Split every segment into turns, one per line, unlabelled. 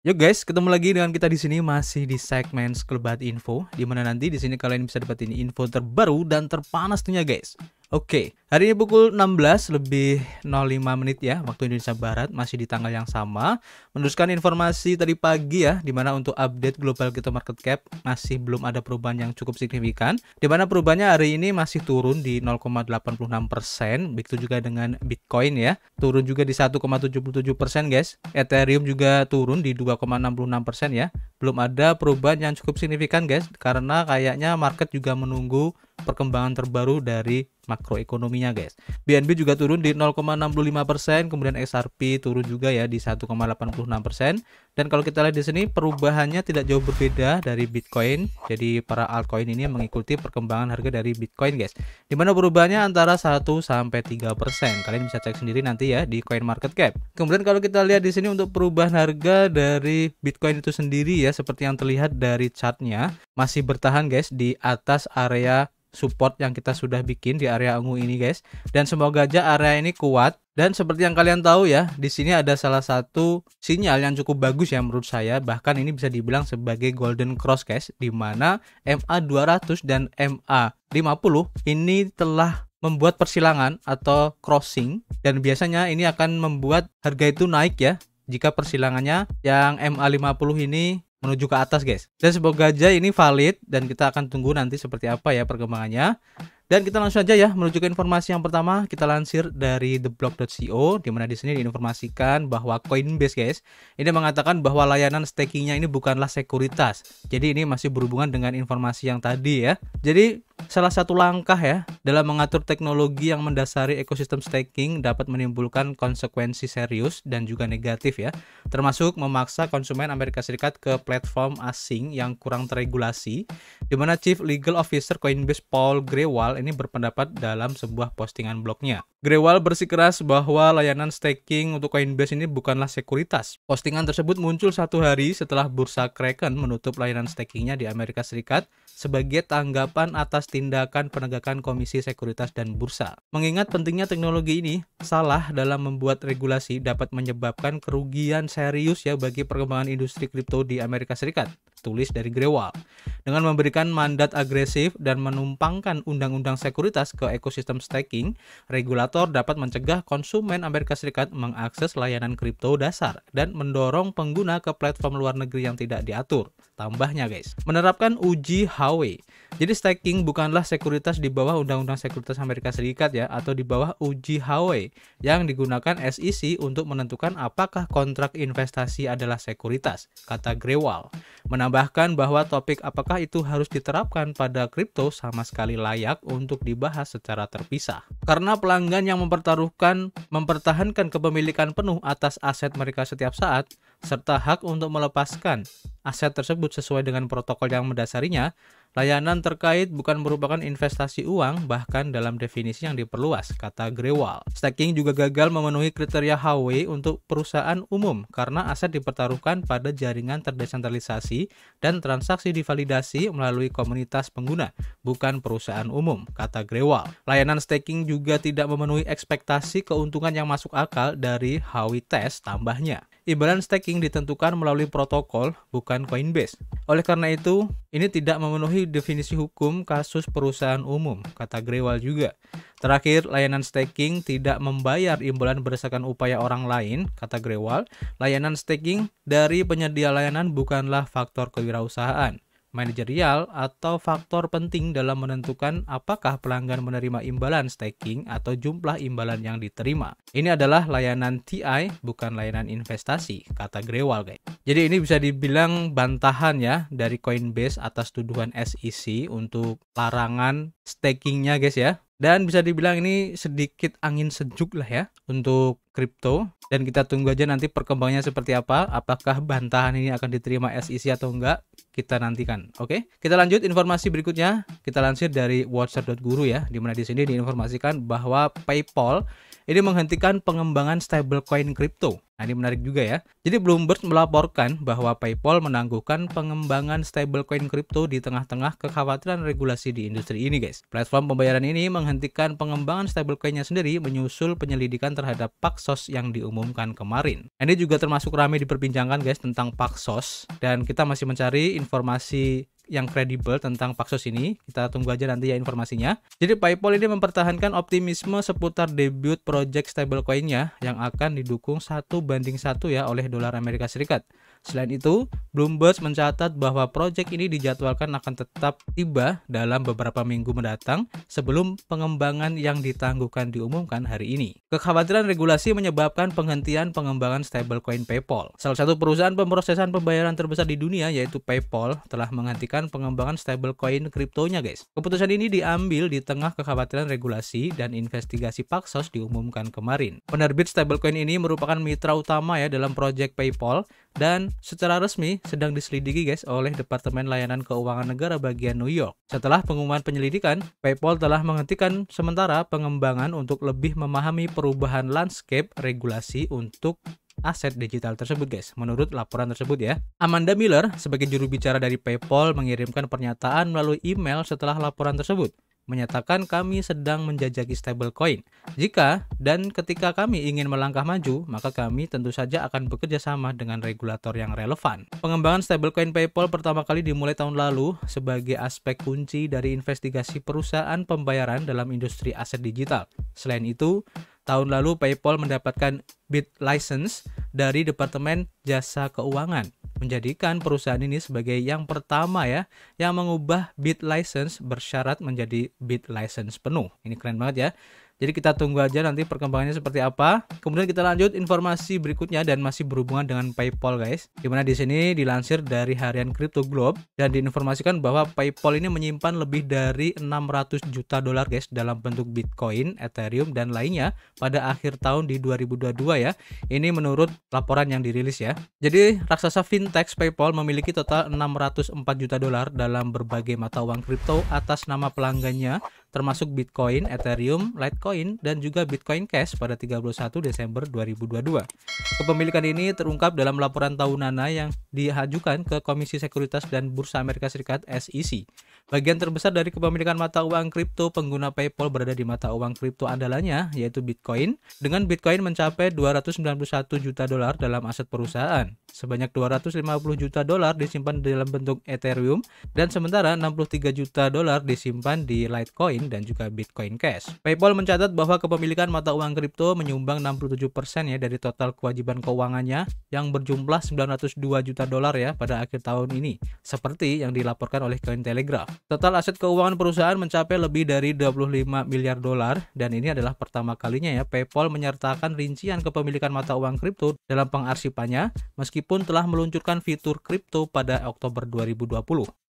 Yo guys, ketemu lagi dengan kita di sini masih di segmen Sekelebat Info, di mana nanti di sini kalian bisa dapetin info terbaru dan terpanas tentunya guys. Oke, hari ini pukul 16 lebih 05 menit ya waktu Indonesia Barat masih di tanggal yang sama. Meneruskan informasi tadi pagi ya di mana untuk update global crypto market cap masih belum ada perubahan yang cukup signifikan. Di mana perubahannya hari ini masih turun di 0,86%, begitu juga dengan Bitcoin ya. Turun juga di 1,77% guys. Ethereum juga turun di 2,66% ya belum ada perubahan yang cukup signifikan guys karena kayaknya market juga menunggu perkembangan terbaru dari makroekonominya guys. BNB juga turun di 0,65%, kemudian XRP turun juga ya di 1,86%, dan kalau kita lihat di sini perubahannya tidak jauh berbeda dari Bitcoin. Jadi para altcoin ini mengikuti perkembangan harga dari Bitcoin, guys. Dimana perubahannya antara 1 sampai 3%. Kalian bisa cek sendiri nanti ya di Coin Market Cap. Kemudian kalau kita lihat di sini untuk perubahan harga dari Bitcoin itu sendiri ya seperti yang terlihat dari chartnya masih bertahan guys di atas area support yang kita sudah bikin di area ungu ini guys dan semoga aja area ini kuat dan seperti yang kalian tahu ya di sini ada salah satu sinyal yang cukup bagus ya menurut saya bahkan ini bisa dibilang sebagai golden cross guys di mana MA 200 dan MA 50 ini telah membuat persilangan atau crossing dan biasanya ini akan membuat harga itu naik ya jika persilangannya yang MA50 ini menuju ke atas guys dan semoga aja ini valid dan kita akan tunggu nanti seperti apa ya perkembangannya dan kita langsung aja ya menuju ke informasi yang pertama kita lansir dari theblock.co di mana di sini diinformasikan bahwa Coinbase guys ini mengatakan bahwa layanan stakingnya ini bukanlah sekuritas. Jadi ini masih berhubungan dengan informasi yang tadi ya. Jadi salah satu langkah ya dalam mengatur teknologi yang mendasari ekosistem staking dapat menimbulkan konsekuensi serius dan juga negatif ya, termasuk memaksa konsumen Amerika Serikat ke platform asing yang kurang teregulasi, di mana Chief Legal Officer Coinbase Paul Grewal ini berpendapat dalam sebuah postingan blognya. Grewal bersikeras bahwa layanan staking untuk Coinbase ini bukanlah sekuritas. Postingan tersebut muncul satu hari setelah bursa Kraken menutup layanan stakingnya di Amerika Serikat sebagai tanggapan atas tindakan penegakan Komisi Sekuritas dan Bursa. Mengingat pentingnya teknologi ini, salah dalam membuat regulasi dapat menyebabkan kerugian serius ya bagi perkembangan industri kripto di Amerika Serikat, tulis dari Grewal. Dengan memberikan mandat agresif dan menumpangkan undang-undang sekuritas ke ekosistem staking, regulator dapat mencegah konsumen Amerika Serikat mengakses layanan kripto dasar dan mendorong pengguna ke platform luar negeri yang tidak diatur. Tambahnya guys, menerapkan uji Huawei jadi staking bukanlah sekuritas di bawah Undang-Undang Sekuritas Amerika Serikat ya atau di bawah uji UJHW yang digunakan SEC untuk menentukan apakah kontrak investasi adalah sekuritas, kata Grewal. Menambahkan bahwa topik apakah itu harus diterapkan pada kripto sama sekali layak untuk dibahas secara terpisah. Karena pelanggan yang mempertaruhkan mempertahankan kepemilikan penuh atas aset mereka setiap saat serta hak untuk melepaskan aset tersebut sesuai dengan protokol yang mendasarinya Layanan terkait bukan merupakan investasi uang, bahkan dalam definisi yang diperluas, kata Grewal. Staking juga gagal memenuhi kriteria HW untuk perusahaan umum karena aset dipertaruhkan pada jaringan terdesentralisasi dan transaksi divalidasi melalui komunitas pengguna, bukan perusahaan umum, kata Grewal. Layanan staking juga tidak memenuhi ekspektasi keuntungan yang masuk akal dari HW test tambahnya. Imbalan staking ditentukan melalui protokol, bukan Coinbase. Oleh karena itu, ini tidak memenuhi definisi hukum kasus perusahaan umum, kata Grewal juga. Terakhir, layanan staking tidak membayar imbalan berdasarkan upaya orang lain, kata Grewal. Layanan staking dari penyedia layanan bukanlah faktor kewirausahaan manajerial atau faktor penting dalam menentukan apakah pelanggan menerima imbalan staking atau jumlah imbalan yang diterima. Ini adalah layanan TI, bukan layanan investasi, kata Grewal guys. Jadi ini bisa dibilang bantahan ya dari Coinbase atas tuduhan SEC untuk larangan stakingnya guys ya. Dan bisa dibilang ini sedikit angin sejuk lah ya untuk kripto. Dan kita tunggu aja nanti perkembangannya seperti apa. Apakah bantahan ini akan diterima SEC atau enggak? Kita nantikan. Oke, kita lanjut informasi berikutnya. Kita lansir dari watcher.guru ya, dimana di sini diinformasikan bahwa PayPal ini menghentikan pengembangan stablecoin kripto. Nah, ini menarik juga ya. Jadi Bloomberg melaporkan bahwa PayPal menangguhkan pengembangan stablecoin kripto di tengah-tengah kekhawatiran regulasi di industri ini, guys. Platform pembayaran ini menghentikan pengembangan stablecoinnya sendiri menyusul penyelidikan terhadap Paxos yang diumumkan kemarin. Nah, ini juga termasuk ramai diperbincangkan, guys, tentang Paxos dan kita masih mencari informasi yang kredibel tentang Paxos ini. Kita tunggu aja nanti ya informasinya. Jadi PayPal ini mempertahankan optimisme seputar debut project stablecoinnya yang akan didukung satu banding satu ya oleh dolar Amerika Serikat. Selain itu, Bloomberg mencatat bahwa proyek ini dijadwalkan akan tetap tiba dalam beberapa minggu mendatang sebelum pengembangan yang ditangguhkan diumumkan hari ini. Kekhawatiran regulasi menyebabkan penghentian pengembangan stablecoin PayPal. Salah satu perusahaan pemrosesan pembayaran terbesar di dunia yaitu PayPal telah menghentikan pengembangan stablecoin kriptonya, guys. Keputusan ini diambil di tengah kekhawatiran regulasi dan investigasi Paxos diumumkan kemarin. Penerbit stablecoin ini merupakan mitra utama ya dalam proyek PayPal dan secara resmi sedang diselidiki guys oleh Departemen Layanan Keuangan Negara bagian New York. Setelah pengumuman penyelidikan, PayPal telah menghentikan sementara pengembangan untuk lebih memahami perubahan landscape regulasi untuk aset digital tersebut guys menurut laporan tersebut ya Amanda Miller sebagai juru bicara dari PayPal mengirimkan pernyataan melalui email setelah laporan tersebut menyatakan kami sedang menjajaki stablecoin. Jika dan ketika kami ingin melangkah maju, maka kami tentu saja akan bekerja sama dengan regulator yang relevan. Pengembangan stablecoin PayPal pertama kali dimulai tahun lalu sebagai aspek kunci dari investigasi perusahaan pembayaran dalam industri aset digital. Selain itu, tahun lalu PayPal mendapatkan bit license dari Departemen Jasa Keuangan menjadikan perusahaan ini sebagai yang pertama ya yang mengubah bit license bersyarat menjadi bit license penuh. Ini keren banget ya. Jadi kita tunggu aja nanti perkembangannya seperti apa. Kemudian kita lanjut informasi berikutnya dan masih berhubungan dengan PayPal guys. Dimana di sini dilansir dari harian Crypto Globe dan diinformasikan bahwa PayPal ini menyimpan lebih dari 600 juta dolar guys dalam bentuk Bitcoin, Ethereum dan lainnya pada akhir tahun di 2022 ya. Ini menurut laporan yang dirilis ya. Jadi raksasa fintech PayPal memiliki total 604 juta dolar dalam berbagai mata uang kripto atas nama pelanggannya termasuk Bitcoin, Ethereum, Litecoin, dan juga Bitcoin Cash pada 31 Desember 2022. Kepemilikan ini terungkap dalam laporan tahunana yang diajukan ke Komisi Sekuritas dan Bursa Amerika Serikat SEC. Bagian terbesar dari kepemilikan mata uang kripto pengguna PayPal berada di mata uang kripto andalannya, yaitu Bitcoin, dengan Bitcoin mencapai 291 juta dolar dalam aset perusahaan. Sebanyak 250 juta dolar disimpan dalam bentuk Ethereum, dan sementara 63 juta dolar disimpan di Litecoin Bitcoin dan juga Bitcoin Cash. PayPal mencatat bahwa kepemilikan mata uang kripto menyumbang 67% ya dari total kewajiban keuangannya yang berjumlah 902 juta dolar ya pada akhir tahun ini, seperti yang dilaporkan oleh Telegraph, Total aset keuangan perusahaan mencapai lebih dari 25 miliar dolar dan ini adalah pertama kalinya ya PayPal menyertakan rincian kepemilikan mata uang kripto dalam pengarsipannya meskipun telah meluncurkan fitur kripto pada Oktober 2020.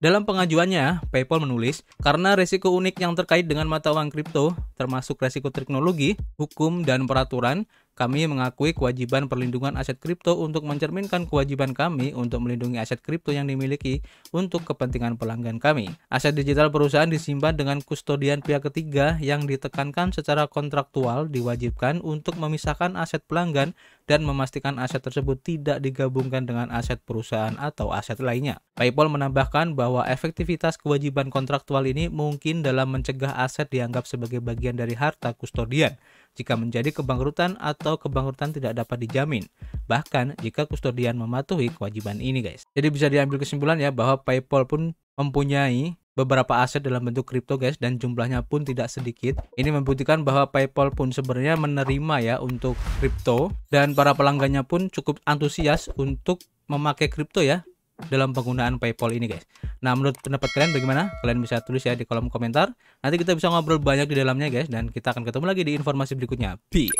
Dalam pengajuannya, PayPal menulis, karena risiko unik yang terkait terkait dengan mata uang kripto, termasuk resiko teknologi, hukum, dan peraturan, kami mengakui kewajiban perlindungan aset kripto untuk mencerminkan kewajiban kami untuk melindungi aset kripto yang dimiliki untuk kepentingan pelanggan kami. Aset digital perusahaan disimpan dengan kustodian pihak ketiga yang ditekankan secara kontraktual diwajibkan untuk memisahkan aset pelanggan dan memastikan aset tersebut tidak digabungkan dengan aset perusahaan atau aset lainnya. PayPal menambahkan bahwa efektivitas kewajiban kontraktual ini mungkin dalam mencegah aset dianggap sebagai bagian dari harta kustodian jika menjadi kebangkrutan atau kebangkrutan tidak dapat dijamin. Bahkan jika kustodian mematuhi kewajiban ini guys. Jadi bisa diambil kesimpulan ya bahwa PayPal pun mempunyai beberapa aset dalam bentuk kripto guys dan jumlahnya pun tidak sedikit. Ini membuktikan bahwa PayPal pun sebenarnya menerima ya untuk kripto dan para pelanggannya pun cukup antusias untuk memakai kripto ya dalam penggunaan PayPal ini guys. Nah, menurut pendapat kalian bagaimana? Kalian bisa tulis ya di kolom komentar. Nanti kita bisa ngobrol banyak di dalamnya guys dan kita akan ketemu lagi di informasi berikutnya. Peace.